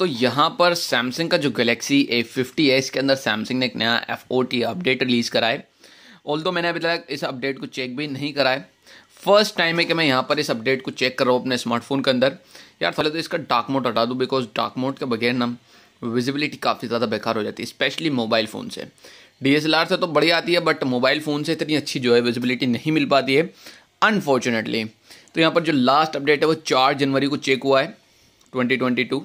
तो यहाँ पर सैमसंग का जो गलेक्सी ए फिफ्टी है इसके अंदर सैमसंग ने एक नया F O T update release करा है ऑल दो मैंने अभी तक इस अपडेट को चेक भी नहीं करा है फर्स्ट टाइम है कि मैं यहाँ पर इस अपडेट को चेक कर रहा हूँ अपने स्मार्टफोन के अंदर यार पहले तो इसका डार्क मोड हटा दूँ बिकॉज डार्क मोड के बगैर ना विजिबिलिटी काफ़ी ज़्यादा बेकार हो जाती है स्पेशली मोबाइल फ़ोन से डी से तो बढ़िया आती है बट मोबाइल फ़ोन से इतनी अच्छी जो है विजिबिलिटी नहीं मिल पाती है अनफॉर्चुनेटली तो यहाँ पर जो लास्ट अपडेट है वो चार जनवरी को चेक हुआ है टू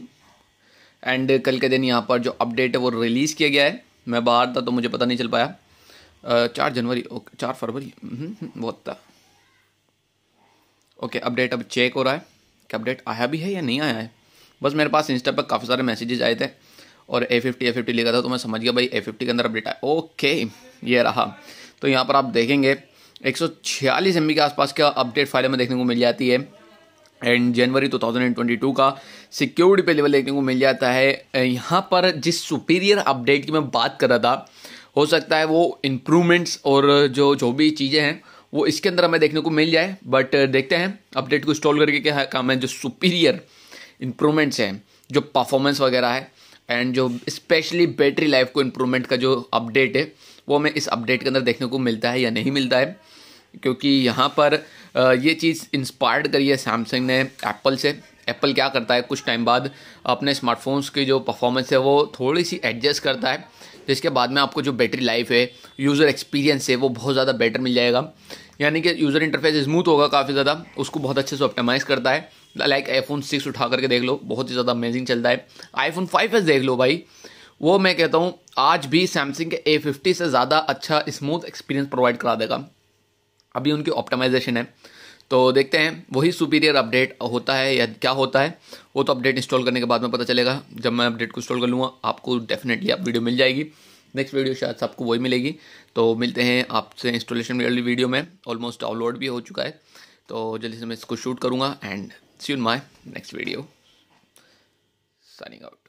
एंड कल के दिन यहाँ पर जो अपडेट है वो रिलीज़ किया गया है मैं बाहर था तो मुझे पता नहीं चल पाया चार जनवरी ओके चार फरवरी हम्म, हम्म, हम्म, बहुत था ओके अपडेट अब चेक हो रहा है कि अपडेट आया भी है या नहीं आया है बस मेरे पास इंस्टा पर काफ़ी सारे मैसेजेस आए थे और ए फिफ्टी ए फिफ्टी लिखा था तो मैं समझ गया भाई ए फिफ्टी के अंदर अपडेट आया ओके ये रहा तो यहाँ पर आप देखेंगे एक सौ छियालीस एम बी के आसपास का अपडेट फाइल में देखने को मिल जाती है एंड जनवरी 2022 का सिक्योरिटी पे लेवल देखने को मिल जाता है यहाँ पर जिस सुपीरियर अपडेट की मैं बात कर रहा था हो सकता है वो इम्प्रूवमेंट्स और जो जो भी चीज़ें हैं वो इसके अंदर हमें देखने को मिल जाए बट देखते हैं अपडेट को इंस्टॉल करके क्या काम है जो सुपीरियर इम्प्रूवमेंट्स हैं जो परफॉर्मेंस वगैरह है एंड जो स्पेशली बैटरी लाइफ को इम्प्रूवमेंट का जो अपडेट है वो हमें इस अपडेट के अंदर देखने को मिलता है या नहीं मिलता है क्योंकि यहाँ पर ये चीज़ इंस्पायर्ड करी है सैमसंग ने एप्पल से एप्पल क्या करता है कुछ टाइम बाद अपने स्मार्टफोन्स की जो परफॉर्मेंस है वो थोड़ी सी एडजस्ट करता है जिसके बाद में आपको जो बैटरी लाइफ है यूज़र एक्सपीरियंस है वो बहुत ज़्यादा बेटर मिल जाएगा यानी कि यूज़र इंटरफेस स्मूथ होगा काफ़ी ज़्यादा उसको बहुत अच्छे से ऑप्टिमाइज़ करता है लाइक आईफोन सिक्स उठा करके देख लो बहुत ही ज़्यादा अमेजिंग चलता है आईफोन फाइव एस देख लो भाई वो मैं कहता हूँ आज भी सैमसंग के ए फिफ्टी से ज़्यादा अच्छा स्मूथ एक्सपीरियंस प्रोवाइड करा देगा अभी उनकी ऑप्टिमाइजेशन है तो देखते हैं वही सुपीरियर अपडेट होता है या क्या होता है वो तो अपडेट इंस्टॉल करने के बाद में पता चलेगा जब मैं अपडेट को इंस्टॉल कर लूँगा आपको डेफिनेटली आप वीडियो मिल जाएगी नेक्स्ट वीडियो शायद आपको वही मिलेगी तो मिलते हैं आपसे इंस्टॉलेशन वाली वीडियो में ऑलमोस्ट डाउनलोड भी हो चुका है तो जल्दी से मैं इसको शूट करूँगा and see my next video signing out